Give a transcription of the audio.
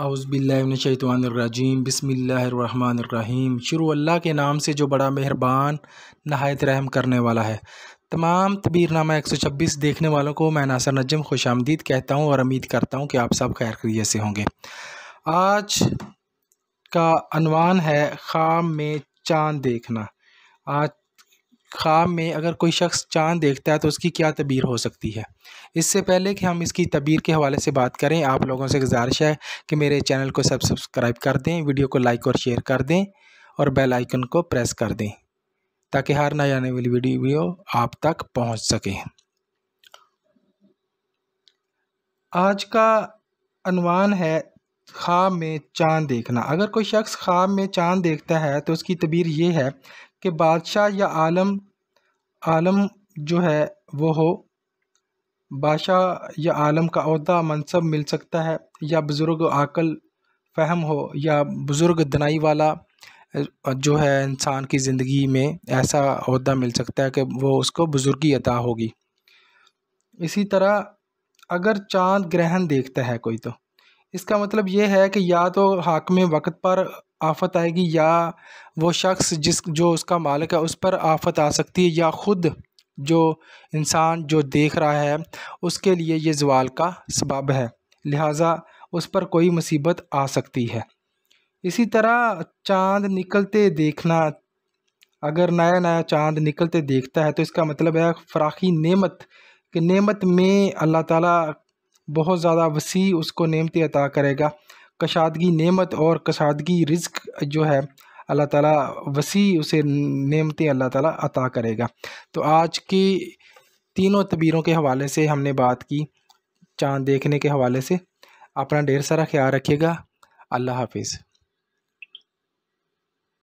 आउज़बिल्लिमिनशैतवानरजीम बसमीम शुरू अल्लाह के नाम से जो बड़ा मेहरबान नहायत रहम करने वाला है तमाम तबीरनामा 126 देखने वालों को मैं नासर नजम खुश आमदीद कहता हूँ और उम्मीद करता हूँ कि आप सब खैर करिए से होंगे आज का अनवान है ख़ाम में चाँद देखना आज ख्वाब में अगर कोई शख्स चांद देखता है तो उसकी क्या तबीर हो सकती है इससे पहले कि हम इसकी तबीर के हवाले से बात करें आप लोगों से गुजारिश है कि मेरे चैनल को सब सब्सक्राइब कर दें वीडियो को लाइक और शेयर कर दें और बेल आइकन को प्रेस कर दें ताकि हर ना जाने वाली वीडियो आप तक पहुंच सके आज का अनवान है ख्वाब में चांद देखना अगर कोई शख्स ख्वाब में चांद देखता है तो उसकी तबीर ये है कि बादशाह या आलम आलम जो है वो हो बादशाह या आलम का अहदा मनसब मिल सकता है या बुज़ुर्ग आकल फहम हो या बुज़ुर्ग दनाई वाला जो है इंसान की ज़िंदगी में ऐसा अहदा मिल सकता है कि वो उसको बुज़ुर्गी अदा होगी इसी तरह अगर चांद ग्रहण देखता है कोई तो इसका मतलब ये है कि या तो हाकम वक्त पर आफत आएगी या वो शख्स जिस जो उसका मालिक है उस पर आफत आ सकती है या ख़ुद जो इंसान जो देख रहा है उसके लिए ये जवाल का सबब है लिहाजा उस पर कोई मुसीबत आ सकती है इसी तरह चांद निकलते देखना अगर नया नया चांद निकलते देखता है तो इसका मतलब है फराखी नेमत कि नेमत में अल्लाह ताला बहुत ज़्यादा वसी उसको नेमतें अता करेगा कशादगी नेमत और कशादगी रिज्क जो है अल्लाह ताला वसी उसे नेमतें अल्लाह ताला अता करेगा तो आज की तीनों तबीरों के हवाले से हमने बात की चाँद देखने के हवाले से अपना ढेर सारा ख्याल रखिएगा अल्लाह हाफिज़